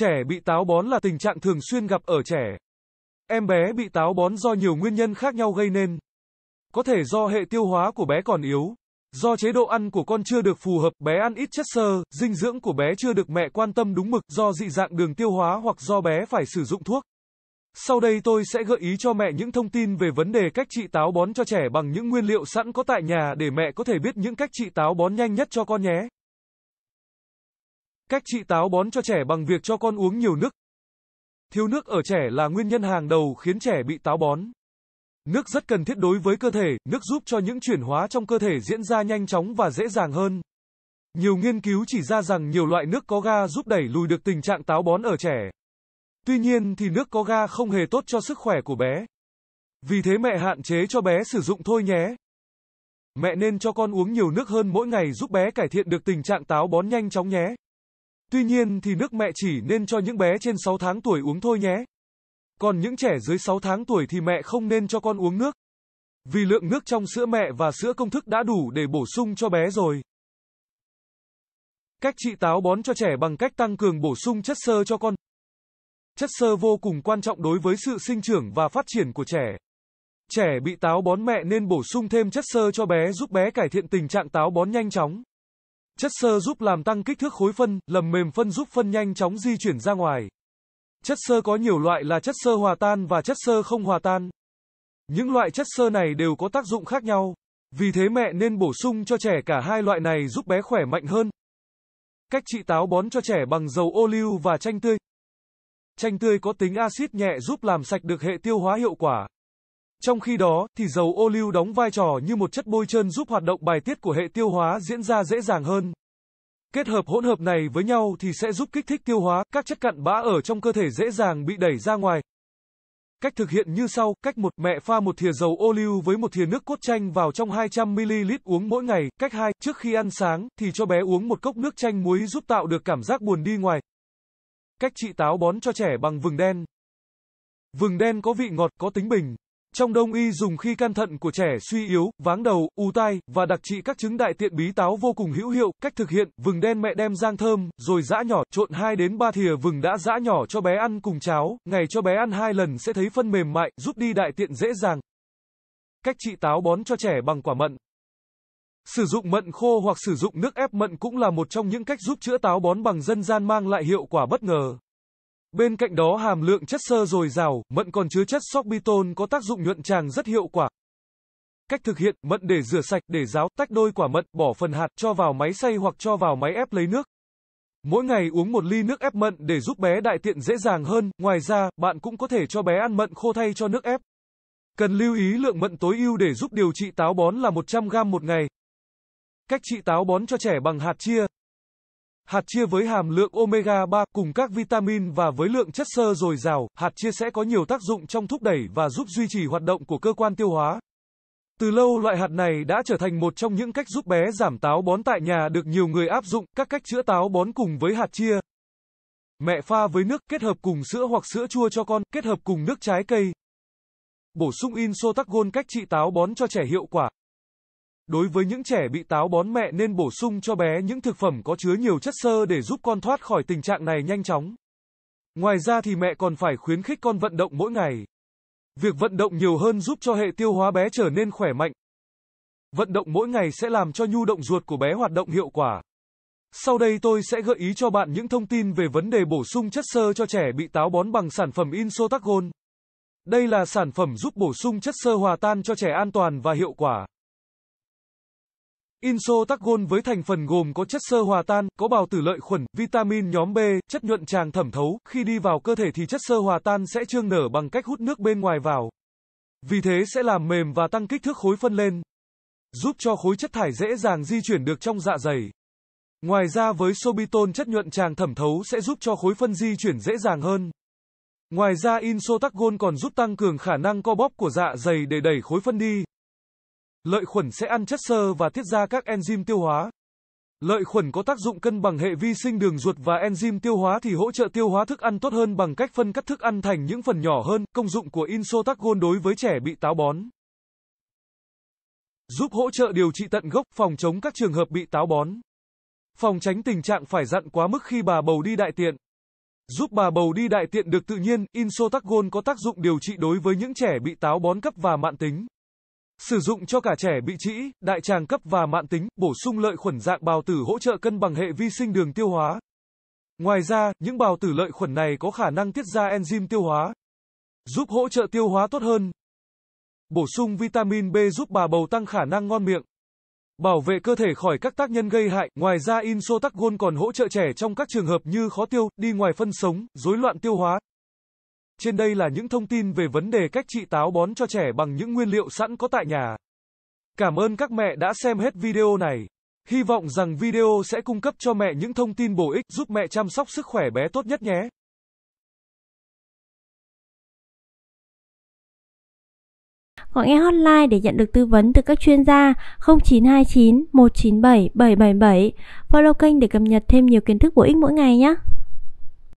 Trẻ bị táo bón là tình trạng thường xuyên gặp ở trẻ. Em bé bị táo bón do nhiều nguyên nhân khác nhau gây nên. Có thể do hệ tiêu hóa của bé còn yếu, do chế độ ăn của con chưa được phù hợp, bé ăn ít chất xơ, dinh dưỡng của bé chưa được mẹ quan tâm đúng mực, do dị dạng đường tiêu hóa hoặc do bé phải sử dụng thuốc. Sau đây tôi sẽ gợi ý cho mẹ những thông tin về vấn đề cách trị táo bón cho trẻ bằng những nguyên liệu sẵn có tại nhà để mẹ có thể biết những cách trị táo bón nhanh nhất cho con nhé. Cách trị táo bón cho trẻ bằng việc cho con uống nhiều nước. Thiếu nước ở trẻ là nguyên nhân hàng đầu khiến trẻ bị táo bón. Nước rất cần thiết đối với cơ thể, nước giúp cho những chuyển hóa trong cơ thể diễn ra nhanh chóng và dễ dàng hơn. Nhiều nghiên cứu chỉ ra rằng nhiều loại nước có ga giúp đẩy lùi được tình trạng táo bón ở trẻ. Tuy nhiên thì nước có ga không hề tốt cho sức khỏe của bé. Vì thế mẹ hạn chế cho bé sử dụng thôi nhé. Mẹ nên cho con uống nhiều nước hơn mỗi ngày giúp bé cải thiện được tình trạng táo bón nhanh chóng nhé. Tuy nhiên thì nước mẹ chỉ nên cho những bé trên 6 tháng tuổi uống thôi nhé. Còn những trẻ dưới 6 tháng tuổi thì mẹ không nên cho con uống nước. Vì lượng nước trong sữa mẹ và sữa công thức đã đủ để bổ sung cho bé rồi. Cách trị táo bón cho trẻ bằng cách tăng cường bổ sung chất xơ cho con. Chất xơ vô cùng quan trọng đối với sự sinh trưởng và phát triển của trẻ. Trẻ bị táo bón mẹ nên bổ sung thêm chất xơ cho bé giúp bé cải thiện tình trạng táo bón nhanh chóng. Chất xơ giúp làm tăng kích thước khối phân, làm mềm phân giúp phân nhanh chóng di chuyển ra ngoài. Chất xơ có nhiều loại là chất xơ hòa tan và chất xơ không hòa tan. Những loại chất xơ này đều có tác dụng khác nhau. Vì thế mẹ nên bổ sung cho trẻ cả hai loại này giúp bé khỏe mạnh hơn. Cách trị táo bón cho trẻ bằng dầu ô liu và chanh tươi. Chanh tươi có tính axit nhẹ giúp làm sạch được hệ tiêu hóa hiệu quả. Trong khi đó, thì dầu ô lưu đóng vai trò như một chất bôi trơn giúp hoạt động bài tiết của hệ tiêu hóa diễn ra dễ dàng hơn. Kết hợp hỗn hợp này với nhau thì sẽ giúp kích thích tiêu hóa, các chất cặn bã ở trong cơ thể dễ dàng bị đẩy ra ngoài. Cách thực hiện như sau, cách một mẹ pha một thìa dầu ô liu với một thìa nước cốt chanh vào trong 200ml uống mỗi ngày, cách 2, trước khi ăn sáng, thì cho bé uống một cốc nước chanh muối giúp tạo được cảm giác buồn đi ngoài. Cách trị táo bón cho trẻ bằng vừng đen. Vừng đen có vị ngọt, có tính bình, trong đông y dùng khi can thận của trẻ suy yếu, váng đầu, u tai và đặc trị các chứng đại tiện bí táo vô cùng hữu hiệu. Cách thực hiện, vừng đen mẹ đem rang thơm, rồi giã nhỏ, trộn 2 đến 3 thìa vừng đã giã nhỏ cho bé ăn cùng cháo, ngày cho bé ăn hai lần sẽ thấy phân mềm mại, giúp đi đại tiện dễ dàng. Cách trị táo bón cho trẻ bằng quả mận. Sử dụng mận khô hoặc sử dụng nước ép mận cũng là một trong những cách giúp chữa táo bón bằng dân gian mang lại hiệu quả bất ngờ. Bên cạnh đó hàm lượng chất xơ dồi dào, mận còn chứa chất sorbitol có tác dụng nhuận tràng rất hiệu quả. Cách thực hiện, mận để rửa sạch, để ráo, tách đôi quả mận, bỏ phần hạt, cho vào máy xay hoặc cho vào máy ép lấy nước. Mỗi ngày uống một ly nước ép mận để giúp bé đại tiện dễ dàng hơn, ngoài ra, bạn cũng có thể cho bé ăn mận khô thay cho nước ép. Cần lưu ý lượng mận tối ưu để giúp điều trị táo bón là 100g một ngày. Cách trị táo bón cho trẻ bằng hạt chia, Hạt chia với hàm lượng omega 3 cùng các vitamin và với lượng chất xơ dồi dào, hạt chia sẽ có nhiều tác dụng trong thúc đẩy và giúp duy trì hoạt động của cơ quan tiêu hóa. Từ lâu loại hạt này đã trở thành một trong những cách giúp bé giảm táo bón tại nhà được nhiều người áp dụng, các cách chữa táo bón cùng với hạt chia. Mẹ pha với nước kết hợp cùng sữa hoặc sữa chua cho con, kết hợp cùng nước trái cây. Bổ sung insotagon cách trị táo bón cho trẻ hiệu quả. Đối với những trẻ bị táo bón mẹ nên bổ sung cho bé những thực phẩm có chứa nhiều chất xơ để giúp con thoát khỏi tình trạng này nhanh chóng. Ngoài ra thì mẹ còn phải khuyến khích con vận động mỗi ngày. Việc vận động nhiều hơn giúp cho hệ tiêu hóa bé trở nên khỏe mạnh. Vận động mỗi ngày sẽ làm cho nhu động ruột của bé hoạt động hiệu quả. Sau đây tôi sẽ gợi ý cho bạn những thông tin về vấn đề bổ sung chất xơ cho trẻ bị táo bón bằng sản phẩm Insotacgon. Đây là sản phẩm giúp bổ sung chất xơ hòa tan cho trẻ an toàn và hiệu quả. Insotacgon với thành phần gồm có chất xơ hòa tan, có bào tử lợi khuẩn, vitamin nhóm B, chất nhuận tràng thẩm thấu, khi đi vào cơ thể thì chất xơ hòa tan sẽ trương nở bằng cách hút nước bên ngoài vào. Vì thế sẽ làm mềm và tăng kích thước khối phân lên, giúp cho khối chất thải dễ dàng di chuyển được trong dạ dày. Ngoài ra với sobiton chất nhuận tràng thẩm thấu sẽ giúp cho khối phân di chuyển dễ dàng hơn. Ngoài ra Insotacgon còn giúp tăng cường khả năng co bóp của dạ dày để đẩy khối phân đi. Lợi khuẩn sẽ ăn chất xơ và tiết ra các enzyme tiêu hóa. Lợi khuẩn có tác dụng cân bằng hệ vi sinh đường ruột và enzyme tiêu hóa thì hỗ trợ tiêu hóa thức ăn tốt hơn bằng cách phân cắt thức ăn thành những phần nhỏ hơn. Công dụng của insotagol đối với trẻ bị táo bón. Giúp hỗ trợ điều trị tận gốc, phòng chống các trường hợp bị táo bón. Phòng tránh tình trạng phải dặn quá mức khi bà bầu đi đại tiện. Giúp bà bầu đi đại tiện được tự nhiên, insotagol có tác dụng điều trị đối với những trẻ bị táo bón cấp và mạn tính. Sử dụng cho cả trẻ bị trĩ, đại tràng cấp và mạn tính, bổ sung lợi khuẩn dạng bào tử hỗ trợ cân bằng hệ vi sinh đường tiêu hóa. Ngoài ra, những bào tử lợi khuẩn này có khả năng tiết ra enzyme tiêu hóa, giúp hỗ trợ tiêu hóa tốt hơn. Bổ sung vitamin B giúp bà bầu tăng khả năng ngon miệng. Bảo vệ cơ thể khỏi các tác nhân gây hại, ngoài ra Insotacgon còn hỗ trợ trẻ trong các trường hợp như khó tiêu, đi ngoài phân sống, rối loạn tiêu hóa. Trên đây là những thông tin về vấn đề cách trị táo bón cho trẻ bằng những nguyên liệu sẵn có tại nhà. Cảm ơn các mẹ đã xem hết video này. Hy vọng rằng video sẽ cung cấp cho mẹ những thông tin bổ ích giúp mẹ chăm sóc sức khỏe bé tốt nhất nhé. Gọi ngay hotline để nhận được tư vấn từ các chuyên gia 0929 197 777. Follow kênh để cập nhật thêm nhiều kiến thức bổ ích mỗi ngày nhé.